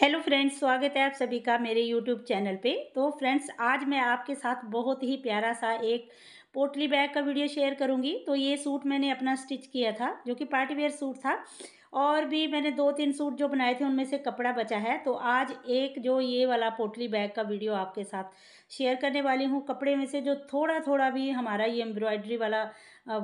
hello friends स्वागत है आप सभी का मेरे यूट्यूब चैनल पे तो फ्रेंड्स आज मैं आपके साथ बहुत ही प्यारा सा एक पोटली बैग का वीडियो शेयर करूंगी तो ये सूट मैंने अपना स्टिच किया था जो कि पार्टी वेयर सूट था और भी मैंने दो तीन सूट जो बनाए थे उनमें से कपड़ा बचा है तो आज एक जो ये वाला पोटली बैग का वीडियो आपके साथ शेयर करने वाली हूँ कपड़े में से जो थोड़ा थोड़ा भी हमारा ये एम्ब्रॉयडरी वाला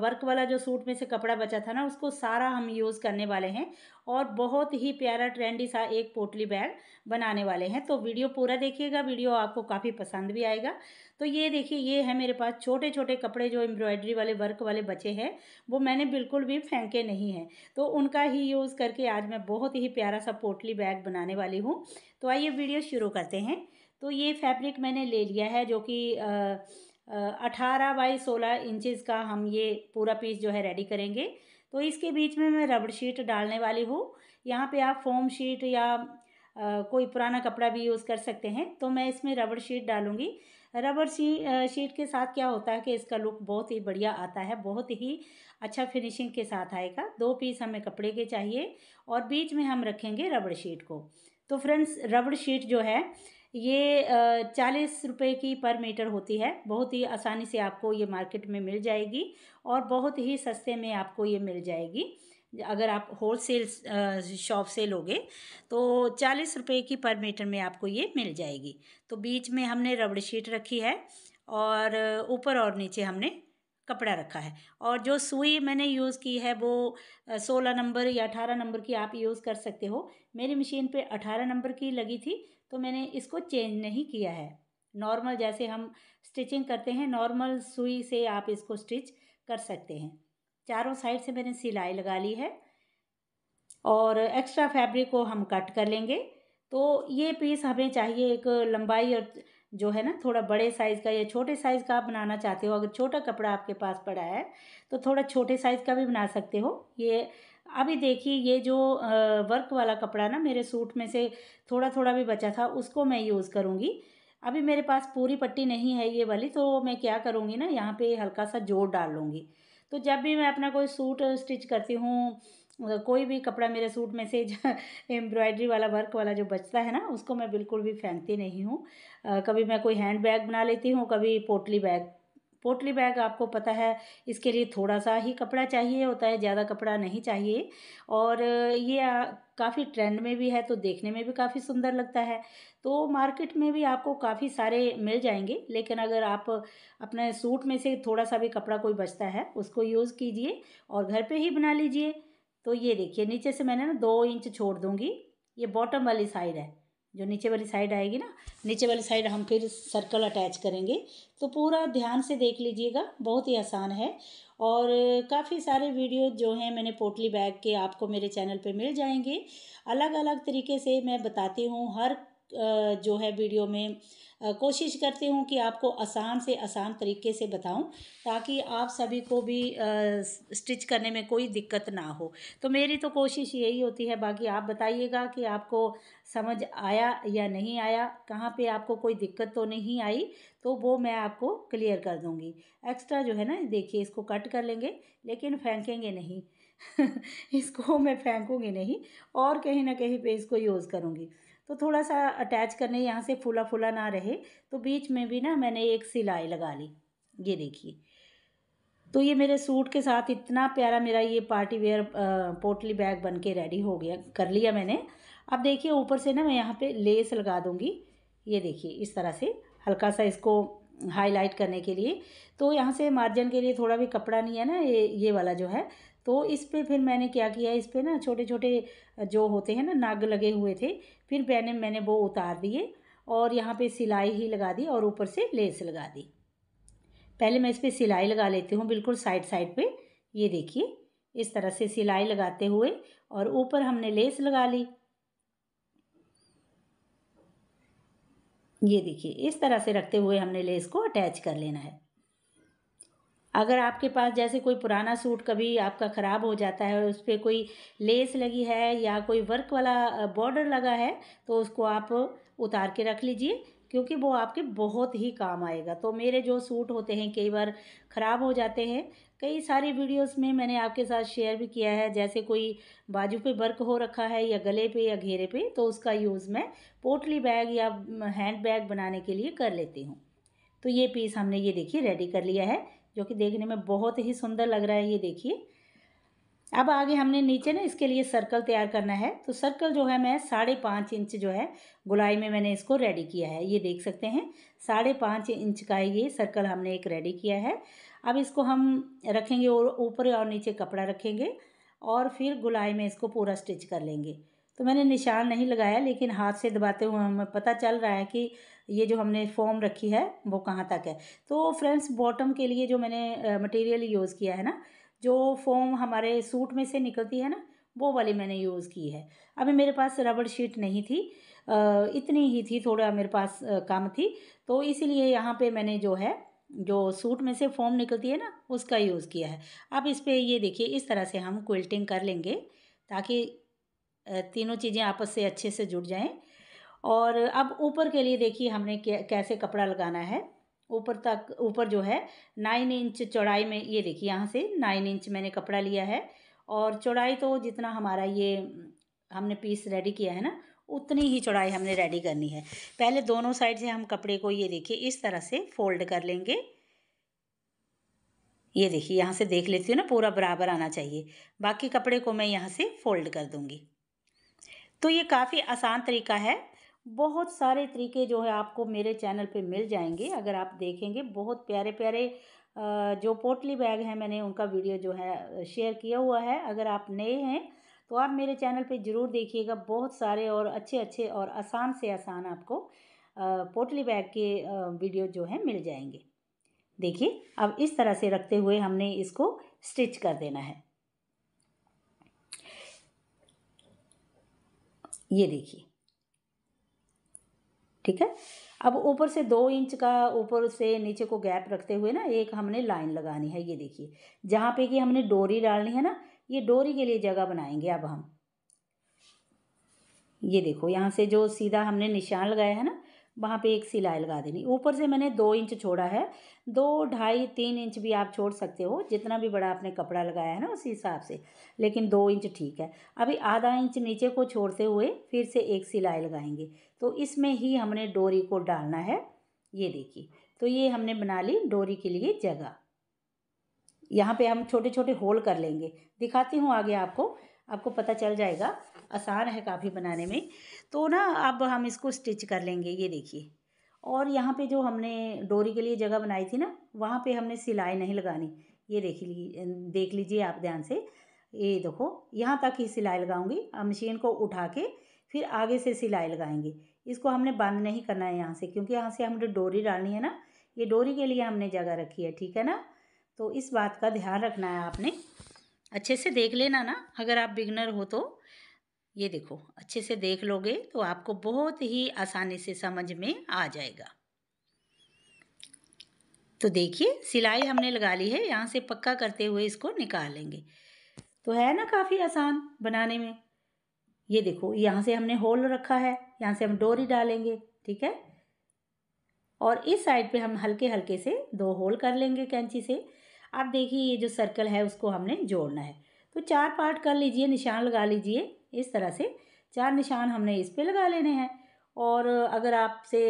वर्क वाला जो सूट में से कपड़ा बचा था ना उसको सारा हम यूज़ करने वाले हैं और बहुत ही प्यारा ट्रेंडी सा एक पोटली बैग बनाने वाले हैं तो वीडियो पूरा देखिएगा वीडियो आपको काफ़ी पसंद भी आएगा तो ये देखिए ये है मेरे पास छोटे छोटे कपड़े जो एम्ब्रॉयडरी वाले वर्क वाले बचे हैं वो मैंने बिल्कुल भी फेंके नहीं हैं तो उनका ही यूज़ करके आज मैं बहुत ही प्यारा सा पोटली बैग बनाने वाली हूँ तो आइए वीडियो शुरू करते हैं तो ये फैब्रिक मैंने ले लिया है जो कि अठारह बाई सोलह इंचज़ का हम ये पूरा पीस जो है रेडी करेंगे तो इसके बीच में मैं रबड़ शीट डालने वाली हूँ यहाँ पे आप फोम शीट या आ, कोई पुराना कपड़ा भी यूज़ कर सकते हैं तो मैं इसमें रबड़ शीट डालूँगी रबड़ शी शीट के साथ क्या होता है कि इसका लुक बहुत ही बढ़िया आता है बहुत ही अच्छा फिनिशिंग के साथ आएगा दो पीस हमें कपड़े के चाहिए और बीच में हम रखेंगे रबड़ शीट को तो फ्रेंड्स रबड़ शीट जो है ये चालीस रुपये की पर मीटर होती है बहुत ही आसानी से आपको ये मार्केट में मिल जाएगी और बहुत ही सस्ते में आपको ये मिल जाएगी अगर आप होल सेल शॉप से लोगे तो चालीस रुपये की पर मीटर में आपको ये मिल जाएगी तो बीच में हमने रबड़ शीट रखी है और ऊपर और नीचे हमने कपड़ा रखा है और जो सुई मैंने यूज़ की है वो सोलह नंबर या अठारह नंबर की आप यूज़ कर सकते हो मेरी मशीन पे अठारह नंबर की लगी थी तो मैंने इसको चेंज नहीं किया है नॉर्मल जैसे हम स्टिचिंग करते हैं नॉर्मल सुई से आप इसको स्टिच कर सकते हैं चारों साइड से मैंने सिलाई लगा ली है और एक्स्ट्रा फैब्रिक को हम कट कर लेंगे तो ये पीस हमें चाहिए एक लंबाई और जो है ना थोड़ा बड़े साइज़ का या छोटे साइज़ का आप बनाना चाहते हो अगर छोटा कपड़ा आपके पास पड़ा है तो थोड़ा छोटे साइज़ का भी बना सकते हो ये अभी देखिए ये जो वर्क वाला कपड़ा ना मेरे सूट में से थोड़ा थोड़ा भी बचा था उसको मैं यूज़ करूँगी अभी मेरे पास पूरी पट्टी नहीं है ये वाली तो मैं क्या करूँगी ना यहाँ पे हल्का सा जोड़ डाल लूँगी तो जब भी मैं अपना कोई सूट स्टिच करती हूँ कोई भी कपड़ा मेरे सूट में से एम्ब्रॉयडरी वाला वर्क वाला जो बचता है ना उसको मैं बिल्कुल भी फेंकती नहीं हूँ कभी मैं कोई हैंड बैग बना लेती हूँ कभी पोटली बैग पोटली बैग आपको पता है इसके लिए थोड़ा सा ही कपड़ा चाहिए होता है ज़्यादा कपड़ा नहीं चाहिए और ये काफ़ी ट्रेंड में भी है तो देखने में भी काफ़ी सुंदर लगता है तो मार्केट में भी आपको काफ़ी सारे मिल जाएंगे लेकिन अगर आप अपने सूट में से थोड़ा सा भी कपड़ा कोई बचता है उसको यूज़ कीजिए और घर पर ही बना लीजिए तो ये देखिए नीचे से मैंने ना दो इंच छोड़ दूँगी ये बॉटम वाली साइड है जो नीचे वाली साइड आएगी ना नीचे वाली साइड हम फिर सर्कल अटैच करेंगे तो पूरा ध्यान से देख लीजिएगा बहुत ही आसान है और काफ़ी सारे वीडियो जो हैं मैंने पोटली बैग के आपको मेरे चैनल पे मिल जाएंगे अलग अलग तरीके से मैं बताती हूँ हर जो है वीडियो में कोशिश करती हूँ कि आपको आसान से आसान तरीके से बताऊँ ताकि आप सभी को भी स्टिच करने में कोई दिक्कत ना हो तो मेरी तो कोशिश यही होती है बाकी आप बताइएगा कि आपको समझ आया या नहीं आया कहाँ पे आपको कोई दिक्कत तो नहीं आई तो वो मैं आपको क्लियर कर दूँगी एक्स्ट्रा जो है ना देखिए इसको कट कर लेंगे लेकिन फेंकेंगे नहीं इसको मैं फेंकूँगी नहीं और कहीं ना कहीं पर इसको यूज़ करूँगी तो थोड़ा सा अटैच करने यहाँ से फूला फूला ना रहे तो बीच में भी ना मैंने एक सिलाई लगा ली ये देखिए तो ये मेरे सूट के साथ इतना प्यारा मेरा ये पार्टी वेयर पोटली बैग बन के रेडी हो गया कर लिया मैंने अब देखिए ऊपर से ना मैं यहाँ पे लेस लगा दूँगी ये देखिए इस तरह से हल्का सा इसको हाईलाइट करने के लिए तो यहाँ से मार्जिन के लिए थोड़ा भी कपड़ा नहीं है ना ये ये वाला जो है तो इस पर फिर मैंने क्या किया इस पर ना छोटे छोटे जो होते हैं ना नाग लगे हुए थे फिर मैंने मैंने वो उतार दिए और यहाँ पे सिलाई ही लगा दी और ऊपर से लेस लगा दी पहले मैं इस पर सिलाई लगा लेती हूँ बिल्कुल साइड साइड पर ये देखिए इस तरह से सिलाई लगाते हुए और ऊपर हमने लेस लगा ली ये देखिए इस तरह से रखते हुए हमने लेस को अटैच कर लेना है अगर आपके पास जैसे कोई पुराना सूट कभी आपका ख़राब हो जाता है उस पर कोई लेस लगी है या कोई वर्क वाला बॉर्डर लगा है तो उसको आप उतार के रख लीजिए क्योंकि वो आपके बहुत ही काम आएगा तो मेरे जो सूट होते हैं कई बार ख़राब हो जाते हैं कई सारी वीडियोस में मैंने आपके साथ शेयर भी किया है जैसे कोई बाजू पे वर्क हो रखा है या गले पे या घेरे पे तो उसका यूज़ मैं पोटली बैग या हैंड बैग बनाने के लिए कर लेती हूँ तो ये पीस हमने ये देखिए रेडी कर लिया है जो कि देखने में बहुत ही सुंदर लग रहा है ये देखिए अब आगे हमने नीचे ना इसके लिए सर्कल तैयार करना है तो सर्कल जो है मैं साढ़े पाँच इंच जो है गुलाई में मैंने इसको रेडी किया है ये देख सकते हैं साढ़े पाँच इंच का ये सर्कल हमने एक रेडी किया है अब इसको हम रखेंगे ऊपर और नीचे कपड़ा रखेंगे और फिर गुलाई में इसको पूरा स्टिच कर लेंगे तो मैंने निशान नहीं लगाया लेकिन हाथ से दबाते हुए हमें पता चल रहा है कि ये जो हमने फॉर्म रखी है वो कहाँ तक है तो फ्रेंड्स बॉटम के लिए जो मैंने मटेरियल यूज़ किया है ना जो फोम हमारे सूट में से निकलती है ना वो वाली मैंने यूज़ की है अभी मेरे पास रबड़ शीट नहीं थी इतनी ही थी थोड़ा मेरे पास कम थी तो इसीलिए यहाँ पे मैंने जो है जो सूट में से फोम निकलती है ना उसका यूज़ किया है अब इस पर ये देखिए इस तरह से हम क्विल्टिंग कर लेंगे ताकि तीनों चीज़ें आपस से अच्छे से जुड़ जाएँ और अब ऊपर के लिए देखिए हमने कैसे कपड़ा लगाना है ऊपर तक ऊपर जो है नाइन इंच चौड़ाई में ये देखिए यहाँ से नाइन इंच मैंने कपड़ा लिया है और चौड़ाई तो जितना हमारा ये हमने पीस रेडी किया है ना उतनी ही चौड़ाई हमने रेडी करनी है पहले दोनों साइड से हम कपड़े को ये देखिए इस तरह से फोल्ड कर लेंगे ये देखिए यहाँ से देख लेती हूँ ना पूरा बराबर आना चाहिए बाकी कपड़े को मैं यहाँ से फोल्ड कर दूँगी तो ये काफ़ी आसान तरीका है बहुत सारे तरीके जो है आपको मेरे चैनल पे मिल जाएंगे अगर आप देखेंगे बहुत प्यारे प्यारे जो पोटली बैग हैं मैंने उनका वीडियो जो है शेयर किया हुआ है अगर आप नए हैं तो आप मेरे चैनल पे ज़रूर देखिएगा बहुत सारे और अच्छे अच्छे और आसान से आसान आपको पोटली बैग के वीडियो जो है मिल जाएंगे देखिए अब इस तरह से रखते हुए हमने इसको स्टिच कर देना है ये देखिए ठीक है अब ऊपर से दो इंच का ऊपर से नीचे को गैप रखते हुए ना एक हमने लाइन लगानी है ये देखिए जहाँ पे कि हमने डोरी डालनी है ना ये डोरी के लिए जगह बनाएंगे अब हम ये देखो यहाँ से जो सीधा हमने निशान लगाया है ना वहाँ पे एक सिलाई लगा देनी ऊपर से मैंने दो इंच छोड़ा है दो ढाई तीन इंच भी आप छोड़ सकते हो जितना भी बड़ा आपने कपड़ा लगाया है ना उस हिसाब से लेकिन दो इंच ठीक है अभी आधा इंच नीचे को छोड़ते हुए फिर से एक सिलाई लगाएंगे तो इसमें ही हमने डोरी को डालना है ये देखिए तो ये हमने बना ली डोरी के लिए जगह यहाँ पर हम छोटे छोटे होल कर लेंगे दिखाती हूँ आगे आपको आपको पता चल जाएगा आसान है काफ़ी बनाने में तो ना अब हम इसको स्टिच कर लेंगे ये देखिए और यहाँ पे जो हमने डोरी के लिए जगह बनाई थी ना वहाँ पे हमने सिलाई नहीं लगानी ये देख देख लीजिए आप ध्यान से ये देखो यहाँ तक ही सिलाई लगाऊंगी अब मशीन को उठा के फिर आगे से सिलाई लगाएंगे इसको हमने बंद नहीं करना है यहाँ से क्योंकि यहाँ से हमने डोरी डालनी है ना ये डोरी के लिए हमने जगह रखी है ठीक है ना तो इस बात का ध्यान रखना है आपने अच्छे से देख लेना ना अगर आप बिगनर हो तो ये देखो अच्छे से देख लोगे तो आपको बहुत ही आसानी से समझ में आ जाएगा तो देखिए सिलाई हमने लगा ली है यहाँ से पक्का करते हुए इसको निकाल लेंगे तो है ना काफ़ी आसान बनाने में ये देखो यहाँ से हमने होल रखा है यहाँ से हम डोरी डालेंगे ठीक है और इस साइड पे हम हल्के हल्के से दो होल कर लेंगे कैंची से अब देखिए ये जो सर्कल है उसको हमने जोड़ना है तो चार पार्ट कर लीजिए निशान लगा लीजिए इस तरह से चार निशान हमने इस पर लगा लेने हैं और अगर आपसे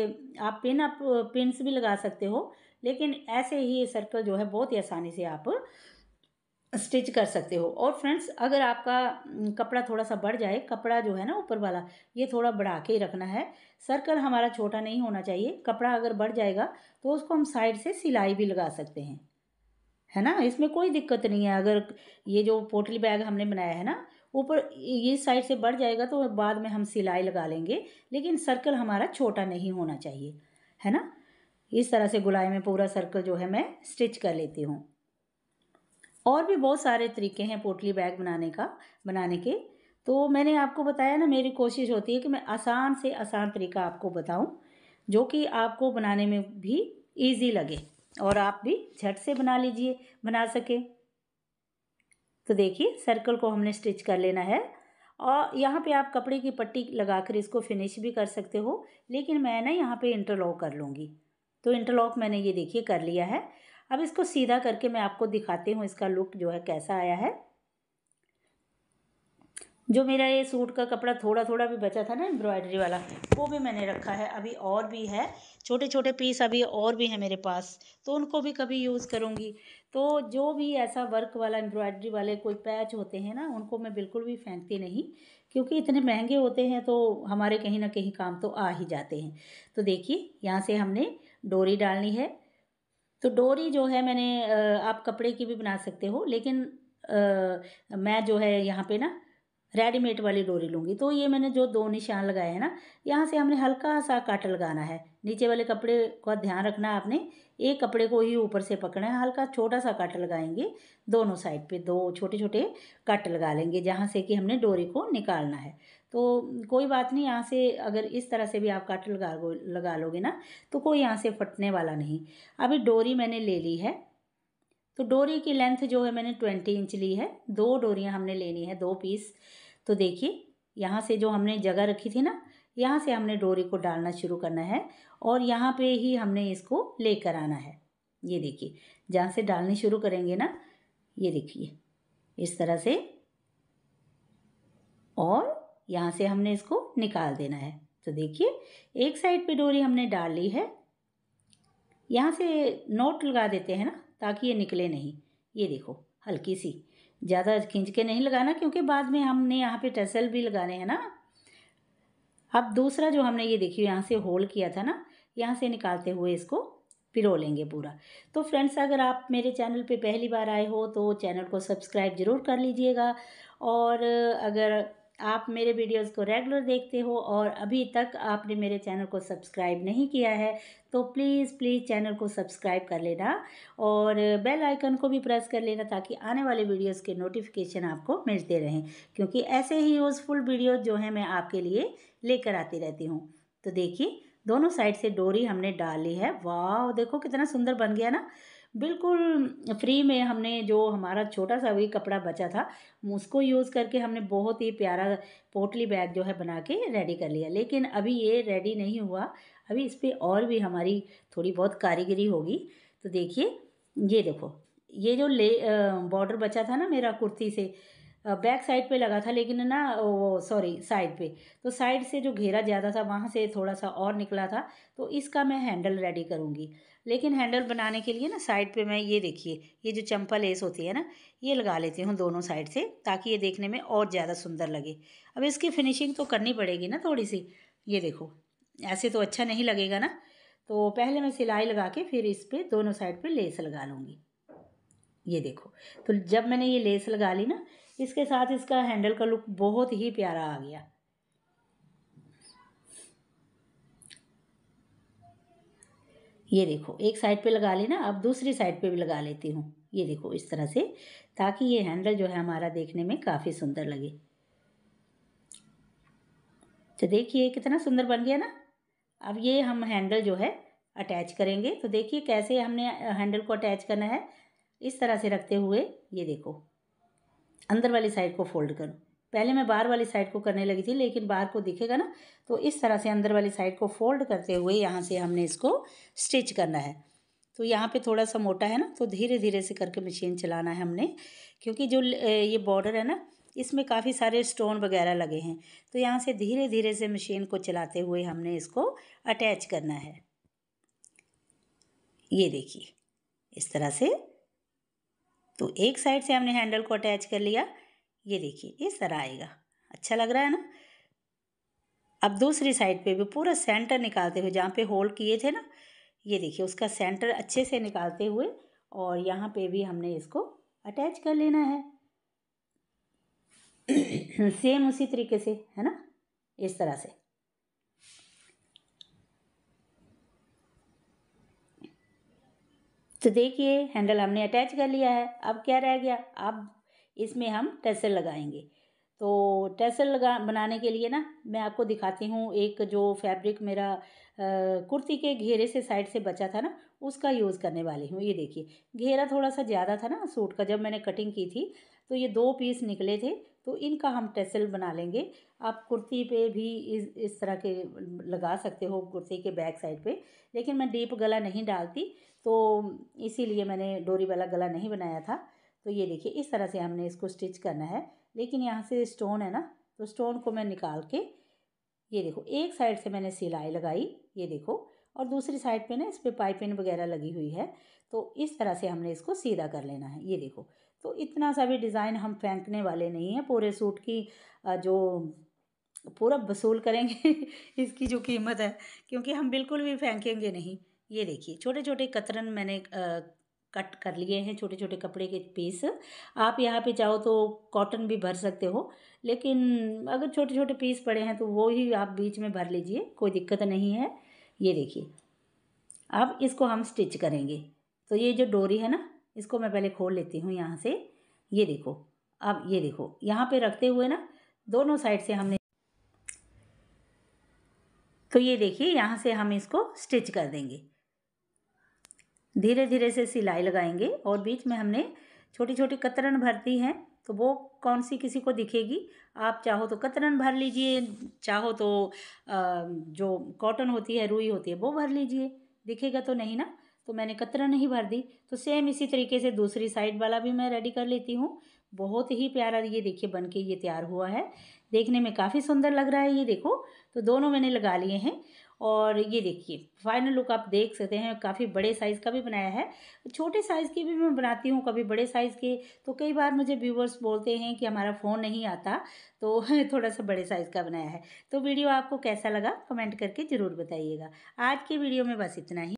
आप पिन आप पिनस भी लगा सकते हो लेकिन ऐसे ही ये सर्कल जो है बहुत ही आसानी से आप स्टिच कर सकते हो और फ्रेंड्स अगर आपका हम्म, कपड़ा थोड़ा सा बढ़ जाए कपड़ा जो है ना ऊपर वाला ये थोड़ा बढ़ा के ही रखना है सर्कल हमारा छोटा नहीं होना चाहिए कपड़ा अगर बढ़ जाएगा तो उसको हम साइड से सिलाई भी लगा सकते हैं है ना इसमें कोई दिक्कत नहीं है अगर ये जो पोटली बैग हमने बनाया है ना ऊपर ये साइड से बढ़ जाएगा तो बाद में हम सिलाई लगा लेंगे लेकिन सर्कल हमारा छोटा नहीं होना चाहिए है ना इस तरह से गुलाई में पूरा सर्कल जो है मैं स्टिच कर लेती हूँ और भी बहुत सारे तरीके हैं पोटली बैग बनाने का बनाने के तो मैंने आपको बताया ना मेरी कोशिश होती है कि मैं आसान से आसान तरीका आपको बताऊँ जो कि आपको बनाने में भी ईजी लगे और आप भी झट से बना लीजिए बना सके तो देखिए सर्कल को हमने स्टिच कर लेना है और यहाँ पे आप कपड़े की पट्टी लगाकर इसको फिनिश भी कर सकते हो लेकिन मैं ना यहाँ पे इंटरलॉक कर लूँगी तो इंटरलॉक मैंने ये देखिए कर लिया है अब इसको सीधा करके मैं आपको दिखाती हूँ इसका लुक जो है कैसा आया है जो मेरा ये सूट का कपड़ा थोड़ा थोड़ा भी बचा था ना एम्ब्रॉयडरी वाला वो भी मैंने रखा है अभी और भी है छोटे छोटे पीस अभी और भी है मेरे पास तो उनको भी कभी यूज़ करूँगी तो जो भी ऐसा वर्क वाला एम्ब्रॉयडरी वाले कोई पैच होते हैं ना उनको मैं बिल्कुल भी फेंकती नहीं क्योंकि इतने महंगे होते हैं तो हमारे कहीं ना कहीं काम तो आ ही जाते हैं तो देखिए यहाँ से हमने डोरी डालनी है तो डोरी जो है मैंने आप कपड़े की भी बना सकते हो लेकिन आ, मैं जो है यहाँ पे ना रेडीमेड वाली डोरी लूँगी तो ये मैंने जो दो निशान लगाए हैं ना यहाँ से हमने हल्का सा काट लगाना है नीचे वाले कपड़े का ध्यान रखना है आपने एक कपड़े को ही ऊपर से पकड़ना है हल्का छोटा सा काट लगाएंगे दोनों साइड पे दो छोटे छोटे काट लगा लेंगे जहाँ से कि हमने डोरी को निकालना है तो कोई बात नहीं यहाँ से अगर इस तरह से भी आप काट लगा लगा लोगे ना तो कोई यहाँ से फटने वाला नहीं अभी डोरी मैंने ले ली है तो डोरी की लेंथ जो है मैंने ट्वेंटी इंच ली है दो डोरियाँ हमने लेनी है दो पीस तो देखिए यहाँ से जो हमने जगह रखी थी ना यहाँ से हमने डोरी को डालना शुरू करना है और यहाँ पे ही हमने इसको लेकर आना है ये देखिए जहाँ से डालनी शुरू करेंगे ना ये देखिए इस तरह से और यहाँ से हमने इसको निकाल देना है तो देखिए एक साइड पे डोरी हमने डाल ली है यहाँ से नोट लगा देते हैं ना ताकि ये निकले नहीं ये देखो हल्की सी ज़्यादा खींच के नहीं लगाना क्योंकि बाद में हमने यहाँ पे टसल भी लगाने हैं ना अब दूसरा जो हमने ये देखिए यहाँ से होल किया था ना यहाँ से निकालते हुए इसको पिरो लेंगे पूरा तो फ्रेंड्स अगर आप मेरे चैनल पे पहली बार आए हो तो चैनल को सब्सक्राइब ज़रूर कर लीजिएगा और अगर आप मेरे वीडियोस को रेगुलर देखते हो और अभी तक आपने मेरे चैनल को सब्सक्राइब नहीं किया है तो प्लीज़ प्लीज़ चैनल को सब्सक्राइब कर लेना और बेल आइकन को भी प्रेस कर लेना ताकि आने वाले वीडियोस के नोटिफिकेशन आपको मिलते रहें क्योंकि ऐसे ही यूज़फुल वीडियो जो हैं मैं आपके लिए लेकर आती रहती हूँ तो देखिए दोनों साइड से डोरी हमने डाली है वाह देखो कितना सुंदर बन गया ना बिल्कुल फ्री में हमने जो हमारा छोटा सा भी कपड़ा बचा था उसको यूज़ करके हमने बहुत ही प्यारा पोटली बैग जो है बना के रेडी कर लिया लेकिन अभी ये रेडी नहीं हुआ अभी इस पर और भी हमारी थोड़ी बहुत कारीगरी होगी तो देखिए ये देखो ये जो ले बॉर्डर बचा था ना मेरा कुर्ती से बैक साइड पे लगा था लेकिन ना वो सॉरी साइड पे तो साइड से जो घेरा ज़्यादा था वहाँ से थोड़ा सा और निकला था तो इसका मैं हैंडल रेडी करूँगी लेकिन हैंडल बनाने के लिए ना साइड पे मैं ये देखिए ये जो चंपा लेस होती है ना ये लगा लेती हूँ दोनों साइड से ताकि ये देखने में और ज़्यादा सुंदर लगे अब इसकी फिनिशिंग तो करनी पड़ेगी ना थोड़ी सी ये देखो ऐसे तो अच्छा नहीं लगेगा ना तो पहले मैं सिलाई लगा के फिर इस पर दोनों साइड पर लेस लगा लूँगी ये देखो तो जब मैंने ये लेस लगा ली ना इसके साथ इसका हैंडल का लुक बहुत ही प्यारा आ गया ये देखो एक साइड पे लगा लेना अब दूसरी साइड पे भी लगा लेती हूँ ये देखो इस तरह से ताकि ये हैंडल जो है हमारा देखने में काफ़ी सुंदर लगे तो देखिए कितना सुंदर बन गया ना अब ये हम हैंडल जो है अटैच करेंगे तो देखिए कैसे हमने हैंडल को अटैच करना है इस तरह से रखते हुए ये देखो अंदर वाली साइड को फोल्ड करूँ पहले मैं बाहर वाली साइड को करने लगी थी लेकिन बाहर को दिखेगा ना तो इस तरह से अंदर वाली साइड को फोल्ड करते हुए यहाँ से हमने इसको स्टिच करना है तो यहाँ पे थोड़ा सा मोटा है ना तो धीरे धीरे से करके मशीन चलाना है हमने क्योंकि जो ये बॉर्डर है ना इसमें काफ़ी सारे स्टोन वगैरह लगे हैं तो यहाँ से धीरे धीरे से मशीन को चलाते हुए हमने इसको अटैच करना है ये देखिए इस तरह से तो एक साइड से हमने हैंडल को अटैच कर लिया ये देखिए इस तरह आएगा अच्छा लग रहा है ना अब दूसरी साइड पे भी पूरा सेंटर निकालते हुए जहाँ पे होल्ड किए थे ना ये देखिए उसका सेंटर अच्छे से निकालते हुए और यहाँ पे भी हमने इसको अटैच कर लेना है सेम उसी तरीके से है ना इस तरह से तो देखिए हैंडल हमने अटैच कर लिया है अब क्या रह गया अब इसमें हम टैसल लगाएंगे तो टैसल लगा बनाने के लिए ना मैं आपको दिखाती हूँ एक जो फैब्रिक मेरा आ, कुर्ती के घेरे से साइड से बचा था ना उसका यूज़ करने वाली हूँ ये देखिए घेरा थोड़ा सा ज़्यादा था ना सूट का जब मैंने कटिंग की थी तो ये दो पीस निकले थे तो इनका हम टेसल बना लेंगे आप कुर्ती पे भी इस इस तरह के लगा सकते हो कुर्ती के बैक साइड पे लेकिन मैं डीप गला नहीं डालती तो इसीलिए मैंने डोरी वाला गला नहीं बनाया था तो ये देखिए इस तरह से हमने इसको स्टिच करना है लेकिन यहाँ से स्टोन है ना तो स्टोन को मैं निकाल के ये देखो एक साइड से मैंने सिलाई लगाई ये देखो और दूसरी साइड पे ना इस पर पाइपिंग वगैरह लगी हुई है तो इस तरह से हमने इसको सीधा कर लेना है ये देखो तो इतना सा भी डिज़ाइन हम फेंकने वाले नहीं हैं पूरे सूट की जो पूरा वसूल करेंगे इसकी जो कीमत है क्योंकि हम बिल्कुल भी फेंकेंगे नहीं ये देखिए छोटे छोटे कतरन मैंने कट कर लिए हैं छोटे छोटे कपड़े के पीस आप यहाँ पे चाहो तो कॉटन भी भर सकते हो लेकिन अगर छोटे छोटे पीस पड़े हैं तो वो ही आप बीच में भर लीजिए कोई दिक्कत नहीं है ये देखिए अब इसको हम स्टिच करेंगे तो ये जो डोरी है ना इसको मैं पहले खोल लेती हूँ यहाँ से ये देखो अब ये देखो यहाँ पे रखते हुए ना दोनों साइड से हमने तो ये देखिए यहाँ से हम इसको स्टिच कर देंगे धीरे धीरे से सिलाई लगाएंगे और बीच में हमने छोटी छोटी कतरन भरती हैं तो वो कौन सी किसी को दिखेगी आप चाहो तो कतरन भर लीजिए चाहो तो जो कॉटन होती है रुई होती है वो भर लीजिए दिखेगा तो नहीं ना तो मैंने कतरन नहीं भर दी तो सेम इसी तरीके से दूसरी साइड वाला भी मैं रेडी कर लेती हूँ बहुत ही प्यारा ये देखिए बन के ये तैयार हुआ है देखने में काफ़ी सुंदर लग रहा है ये देखो तो दोनों मैंने लगा लिए हैं और ये देखिए फाइनल लुक आप देख सकते हैं काफ़ी बड़े साइज़ का भी बनाया है छोटे साइज़ के भी मैं बनाती हूँ कभी बड़े साइज़ के तो कई बार मुझे व्यूवर्स बोलते हैं कि हमारा फ़ोन नहीं आता तो थोड़ा सा बड़े साइज़ का बनाया है तो वीडियो आपको कैसा लगा कमेंट करके ज़रूर बताइएगा आज के वीडियो में बस इतना ही